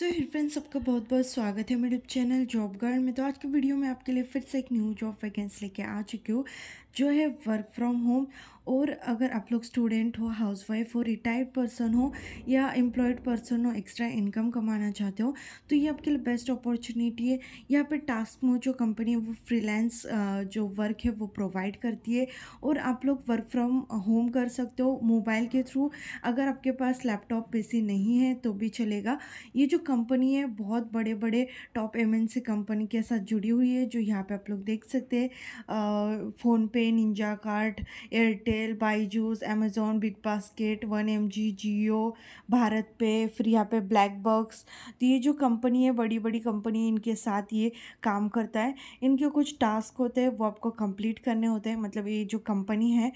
सो hit friends सबका बहुत बहुत स्वागत है मेरे चैनल जॉब गार्ड में तो आज के वीडियो में आपके लिए फिर से एक न्यू जॉब वैकेंसी लेके आ चुकी हूँ जो है वर्क फ्रॉम होम और अगर आप लोग स्टूडेंट हो हाउसवाइफ हो रिटायर्ड पर्सन हो या एम्प्लॉयड पर्सन हो एक्स्ट्रा इनकम कमाना चाहते हो तो ये आपके लिए बेस्ट अपॉर्चुनिटी है यहाँ पे टास्क में जो कंपनी है वो फ्रीलांस जो वर्क है वो प्रोवाइड करती है और आप लोग वर्क फ्रॉम होम कर सकते हो मोबाइल के थ्रू अगर आपके पास लैपटॉप बेसी नहीं है तो भी चलेगा ये जो कंपनी है बहुत बड़े बड़े टॉप एम कंपनी के साथ जुड़ी हुई है जो यहाँ पर आप लोग देख सकते हैं फ़ोनपे पे Ninjacart Airtel Byju's Amazon BigBasket one M G Jio BharatPe फिर यहाँ पे ब्लैक बॉक्स तो ये जो कंपनी है बड़ी बड़ी कंपनी इनके साथ ये काम करता है इनके कुछ टास्क होते हैं वो आपको कंप्लीट करने होते हैं मतलब ये जो कंपनी है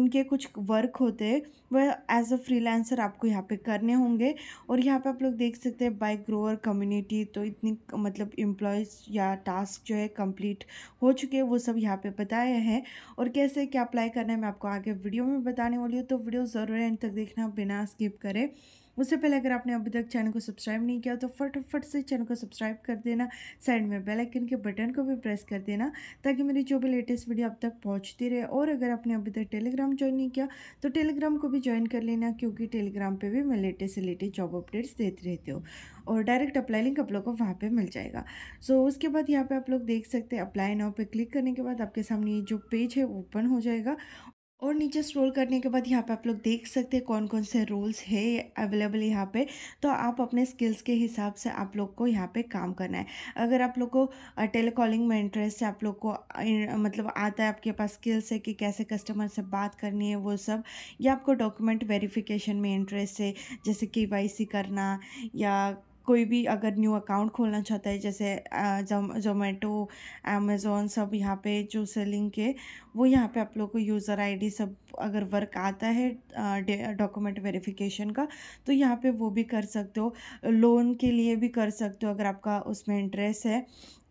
उनके कुछ वर्क होते हैं वह एज अ फ्रीलांसर आपको यहाँ पे करने होंगे और यहाँ पे आप लोग देख सकते हैं बाइक ग्रोअर कम्युनिटी तो इतनी मतलब एम्प्लॉयज़ या टास्क जो है कंप्लीट हो चुके हैं वो सब यहाँ पे बताए हैं और कैसे क्या अप्लाई करना है मैं आपको आगे वीडियो में बताने वाली हूँ तो वीडियो ज़रूर एंड तक देखना बिना स्किप करें उससे पहले अगर आपने अभी तक चैनल को सब्सक्राइब नहीं किया तो फटाफट से चैनल को सब्सक्राइब कर देना साइड में बेल आइकन के बटन को भी प्रेस कर देना ताकि मेरी जो भी लेटेस्ट वीडियो अब तक पहुँचती रहे और अगर आपने अभी तक टेलीग्राम ज्वाइन नहीं किया तो टेलीग्राम को भी ज्वाइन कर लेना क्योंकि टेलीग्राम पर भी मैं लेटेस्ट से लेटेस्ट जॉब अपडेट्स देते रहती हूँ और डायरेक्ट अप्लाई लिंक आप लोग को वहाँ पर मिल जाएगा सो so, उसके बाद यहाँ पर आप लोग देख सकते हैं अप्लाई नाउ पर क्लिक करने के बाद आपके सामने ये जो पेज है ओपन हो जाएगा और नीचे स्क्रॉल करने के बाद यहाँ पे आप लोग देख सकते हैं कौन कौन से रोल्स है अवेलेबल यहाँ पे तो आप अपने स्किल्स के हिसाब से आप लोग को यहाँ पे काम करना है अगर आप लोग को टेली कॉलिंग में इंटरेस्ट है आप लोग को मतलब आता है आपके पास स्किल्स है कि कैसे कस्टमर से बात करनी है वो सब या आपको डॉक्यूमेंट वेरीफ़िकेशन में इंटरेस्ट है जैसे के करना या कोई भी अगर न्यू अकाउंट खोलना चाहता है जैसे जोमेटो अमेज़ोन सब यहाँ पे जो सेलिंग के वो यहाँ पे आप लोग को यूज़र आईडी सब अगर वर्क आता है डॉक्यूमेंट वेरिफिकेशन का तो यहाँ पे वो भी कर सकते हो लोन के लिए भी कर सकते हो अगर आपका उसमें इंटरेस्ट है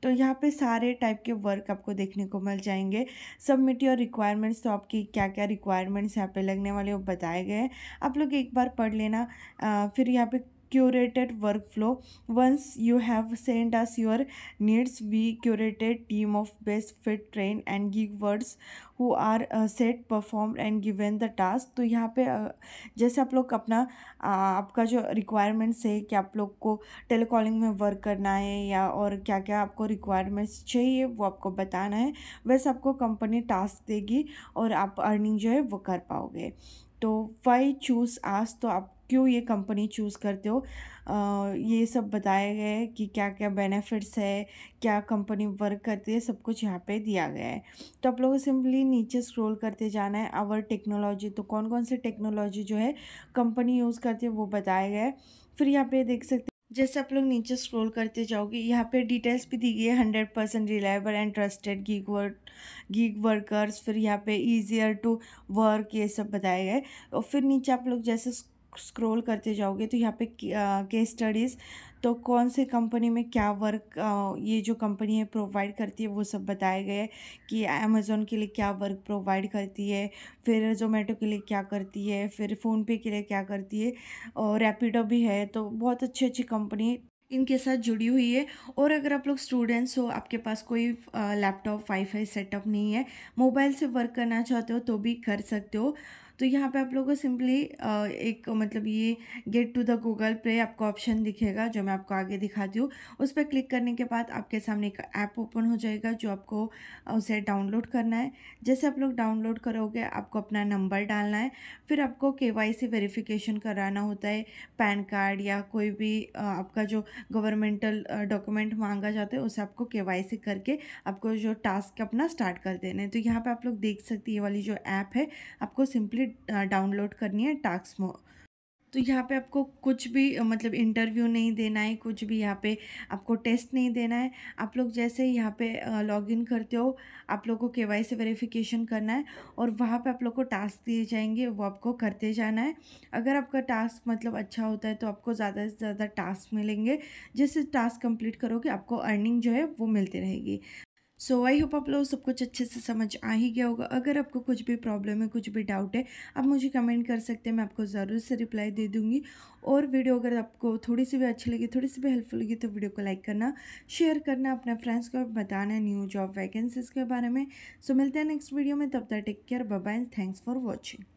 तो यहाँ पे सारे टाइप के वर्क आपको देखने को मिल जाएंगे सबमिट योर रिक्वायरमेंट्स तो आपकी क्या क्या रिक्वायरमेंट्स यहाँ पे लगने वाले वो बताए गए हैं आप लोग एक बार पढ़ लेना आ, फिर यहाँ पे curated workflow. Once you have sent us your needs, we curated team of best fit train and gig words who are uh, set performed and given the task. तो यहाँ पे uh, जैसे आप लोग अपना uh, आपका जो रिक्वायरमेंट्स है कि आप लोग को टेलीकॉलिंग में वर्क करना है या और क्या क्या आपको रिक्वायरमेंट्स चाहिए वो आपको बताना है वैसे आपको कंपनी टास्क देगी और आप अर्निंग जो है वो कर पाओगे तो वाई चूज़ आस तो आप क्यों ये कंपनी चूज़ करते हो आ, ये सब बताया गया है कि क्या क्या बेनिफिट्स है क्या कंपनी वर्क करती है सब कुछ यहाँ पे दिया गया है तो आप लोगों सिंपली नीचे स्क्रॉल करते जाना है आवर टेक्नोलॉजी तो कौन कौन से टेक्नोलॉजी जो है कंपनी यूज़ करती है वो बताया गया है फिर यहाँ पे देख सकते जैसे आप लोग नीचे स्क्रॉल करते जाओगे यहाँ पे डिटेल्स भी दी गई है hundred percent reliable and trusted gig work gig workers फिर यहाँ पे ईजियर टू वर्क ये सब बताया गया और फिर नीचे आप लोग जैसे स्क्रॉल करते जाओगे तो यहाँ पे केस स्टडीज़ तो कौन से कंपनी में क्या वर्क ये जो कंपनी है प्रोवाइड करती है वो सब बताया गया है कि अमेज़ोन के लिए क्या वर्क प्रोवाइड करती है फिर जोमेटो के लिए क्या करती है फिर फ़ोनपे के लिए क्या करती है और रैपिडो भी है तो बहुत अच्छी अच्छी कंपनी इनके साथ जुड़ी हुई है और अगर आप लोग स्टूडेंट्स हो आपके पास कोई लैपटॉप वाईफाई सेटअप नहीं है मोबाइल से वर्क करना चाहते हो तो भी कर सकते हो तो यहाँ पे आप लोगों को सिंपली एक मतलब ये गेट टू द गूगल पे आपको ऑप्शन दिखेगा जो मैं आपको आगे दिखाती हूँ उस पर क्लिक करने के बाद आपके सामने एक ऐप ओपन हो जाएगा जो आपको उसे डाउनलोड करना है जैसे आप लोग डाउनलोड करोगे आपको अपना नंबर डालना है फिर आपको के वाई वेरीफिकेशन कराना होता है पैन कार्ड या कोई भी आपका जो गवर्नमेंटल डॉक्यूमेंट मांगा जाता है उसे आपको के वाई करके आपको जो टास्क अपना स्टार्ट कर देना है तो यहाँ पर आप लोग देख सकते ये वाली जो ऐप है आपको सिंपली डाउनलोड करनी है टास्क मो तो यहाँ पे आपको कुछ भी मतलब इंटरव्यू नहीं देना है कुछ भी यहाँ पे आपको टेस्ट नहीं देना है आप लोग जैसे यहाँ पे लॉगिन करते हो आप लोग को केवाईसी वाई वेरिफिकेशन करना है और वहाँ पे आप लोग को टास्क दिए जाएंगे वो आपको करते जाना है अगर आपका टास्क मतलब अच्छा होता है तो आपको ज़्यादा से ज़्यादा टास्क मिलेंगे जैसे टास्क कंप्लीट करोगे आपको अर्निंग जो है वो मिलती रहेगी सो आई होप आप लोग सब कुछ अच्छे से समझ आ ही गया होगा अगर आपको कुछ भी प्रॉब्लम है कुछ भी डाउट है आप मुझे कमेंट कर सकते हैं मैं आपको ज़रूर से रिप्लाई दे दूँगी और वीडियो अगर आपको थोड़ी सी भी अच्छी लगी थोड़ी सी भी हेल्पफुल लगी तो वीडियो को लाइक करना शेयर करना अपने फ्रेंड्स को बताना न्यू जॉब वैकेंसीज के बारे में सो so, मिलते हैं नेक्स्ट वीडियो में तब तक take care bye and thanks for watching